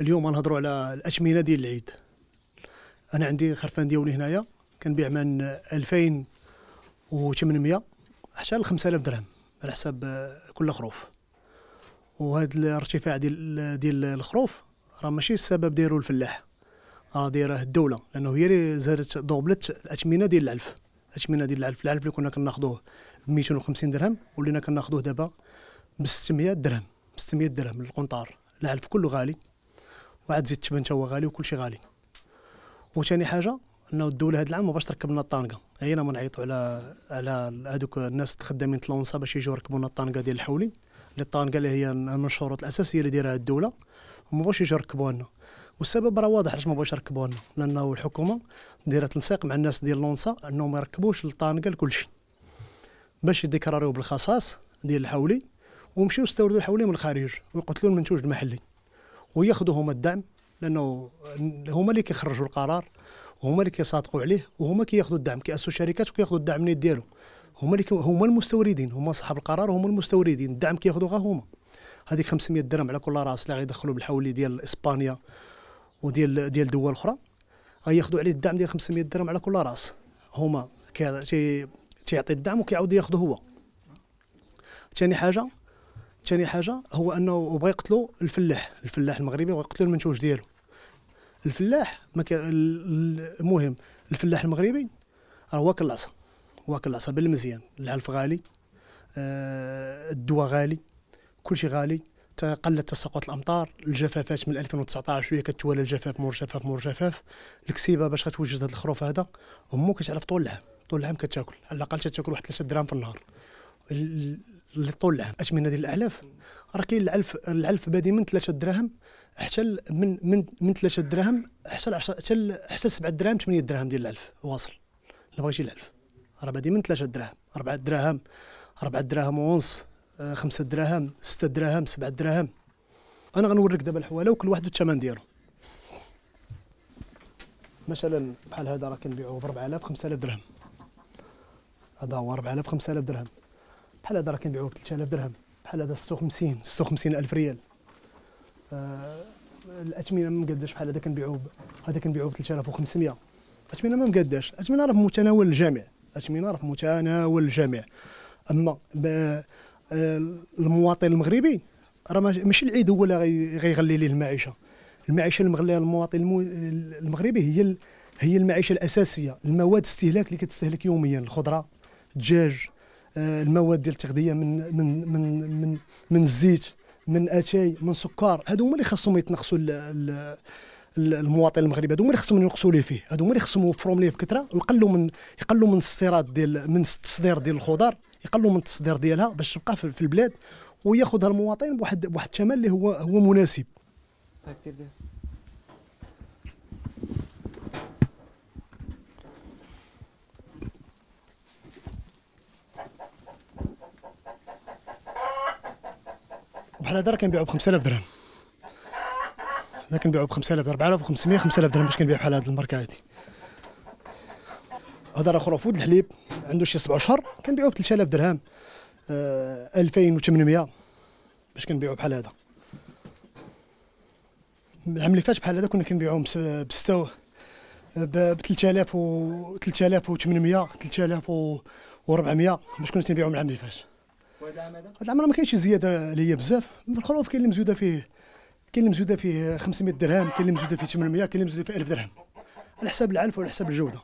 اليوم غنهضروا على الاثمنه ديال العيد انا عندي خرفان ديالي هنايا كنبيع من 2800 حتى ل 5000 درهم على حساب كل خروف وهذا الارتفاع ديال ديال الخروف راه ماشي السبب ديرو الفلاح راه دايره الدوله لانه هي اللي زادت دوبلت الاثمنه ديال العلف الاثمنه ديال العلف العلف اللي كنا كناخذوه ب 250 درهم ولينا كناخذوه دابا ب 600 درهم 600 درهم للقنطار العلف كله غالي وعاد زيد الثمن هو غالي وكلشي غالي وثاني حاجه انه الدوله هذا العام باش تركب لنا الطانقه هينا ما نعيطوا على على هذوك الناس خدامين تلونسا باش يجوا يركبوا لنا الطانقه ديال الحولي اللي الطانقه اللي هي من الشروط الاساسيه اللي دايرها الدوله وما باش يجوا يركبوها لنا والسبب راه واضح علاش ما بغاوش يركبوها لنا لانه الحكومه دايره تنسيق مع الناس ديال لونسا انهم ما يركبوش الطانقه لكلشي باش يديكراريو بالخصاص ديال الحولي ومشيو يستوردوا الحولي من الخارج ويقتلوا المنتوج المحلي وياخذوا هما الدعم لانه هما اللي كيخرجوا القرار وهما اللي كيصادقوا عليه وهما كياخذوا الدعم كياسسوا شركات وكياخذوا الدعم من ديالو هما اللي هما المستوردين هما صحاب القرار هما المستوردين الدعم كياخذوا غير هما هذيك 500 درهم على كل راس اللي غيدخلوا بالحولي ديال اسبانيا وديال ديال دول اخرى غياخذوا عليه الدعم ديال 500 درهم على كل راس هما تيعطي الدعم وكيعاود ياخذه هو ثاني حاجه ثاني حاجه هو انه بغى يقتلوا الفلاح الفلاح المغربي بغى يقتلوا المنتوج ديالو الفلاح المهم الفلاح المغربي راه واكل العصا واكل العصا بالمزيان العلف غالي آه، الدواء غالي كل شيء غالي قلت تساقط الامطار الجفافات من 2019 شويه كتوالى الجفاف مور جفاف مور جفاف الكسيبه باش غتوجد هذا الخروف هذا امو كتعرف طول العام طول العام كتاكل على الاقل تاكل واحد 3 دراهم في النهار طول العام اثمنه ديال الاعلاف راه كاين العلف العلف بادي من 3 دراهم حتى من من من 3 دراهم حتى 10 حتى حتى 7 دراهم 8 دراهم ديال العلف واصل اللي بغى يجي العلف راه بادي من 3 دراهم 4 دراهم 4 دراهم ونص 5 آه، دراهم 6 دراهم 7 دراهم انا غنوريك دابا الحواله وكل واحد والثمن ديالو مثلا بحال هذا راه كنبيعوه ب 4000 5000 درهم هذا هو 4000 5000 درهم بحال هذا راه كنبيعوه ب 3000 درهم بحال هذا 56 56 الف ريال آه، الاثمنه ما مقاداش بحال هذا كنبيعوه هذا كنبيعوه ب 3500 الاثمنه ما مقاداش الاثمنه راه في متناول الجميع الاثمنه راه في متناول الجميع اما آه، المواطن المغربي راه ماشي العيد هو اللي غيغلي ليه المعيشه المعيشه المغليه للمواطن المواطن المغربي هي هي المعيشه الاساسيه المواد الاستهلاك اللي كتستهلك يوميا الخضره الدجاج آه، المواد ديال التغذيه من من من من, من الزيت من اتاي من سكر هادو هما اللي خاصهم يتنقصوا المواطن المغربي هادو هما اللي خصهم ينقصوا ليه فيه هادو هما اللي خصهم يوفروا ليه بكثره ويقلوا من يقلوا من الاستيراد ديال من التصدير ديال الخضار يقلوا من التصدير ديالها باش تبقى في البلاد وياخذها المواطن بواحد بواحد الثمن اللي هو هو مناسب بحال هذا راه كنبيعو ب 5000 درهم هذا كنبيعو ب 5000 4500 5000 درهم باش كنبيع بحال هذه الماركه هذه هذا راه خرافود الحليب عنده شي سبع اشهر كنبيعو ب 3000 درهم 2800 آه، باش كنبيعو بحال هذا العام اللي فات بحال هذا كنا كنبيعوهم ب 6 ب 3000 و 3800 3400 باش كنا تنبيعوهم العام اللي فات هذا العمر ما كاينش زياده اللي هي بزاف الخروف كاين اللي مزوده فيه كاين اللي مزوده فيه 500 درهم كاين اللي مزوده فيه 800 كاين اللي مزوده فيه 1000 درهم على حساب العلف وعلى حساب الجوده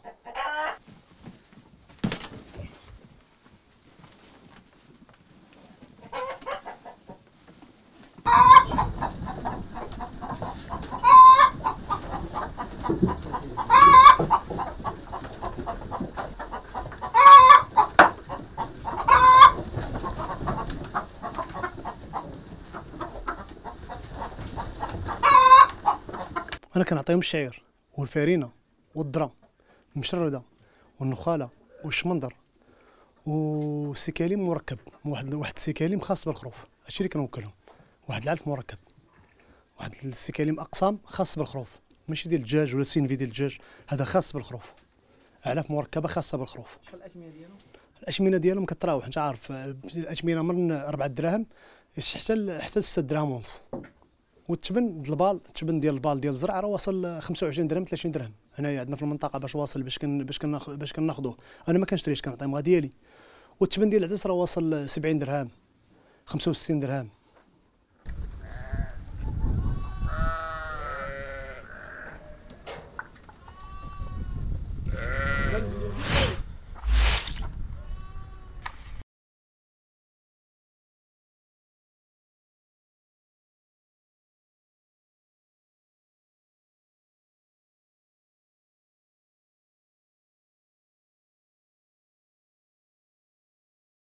انا كنعطيهم الشعير والفارينه والذره المشرده والنخاله والشمندر وسيكاليم مركب واحد واحد السيكاليم خاص بالخروف هادشي اللي كنوكلهم واحد العلف مركب واحد السيكاليم اقسام خاص بالخروف ماشي ديال الدجاج ولا سينفي ديال الدجاج هذا خاص بالخروف اعلاف مركبه خاصه بالخروف شحال الاثمنه ديالهم الاثمنه ديالهم كتراوح انت عارف آه، الاثمنه من 4 دراهم حتى حتى 6 دراهم ونص والتبن ديال البال التبن ديال البال ديال الزرع راه واصل 25 درهم 30 درهم هنايا عندنا في المنطقه باش واصل باش كن باش كناخ باش كناخذوه انا ما كنشريش كنعطيهم مغا ديالي والتبن ديال العدس راه واصل 70 درهم 65 درهم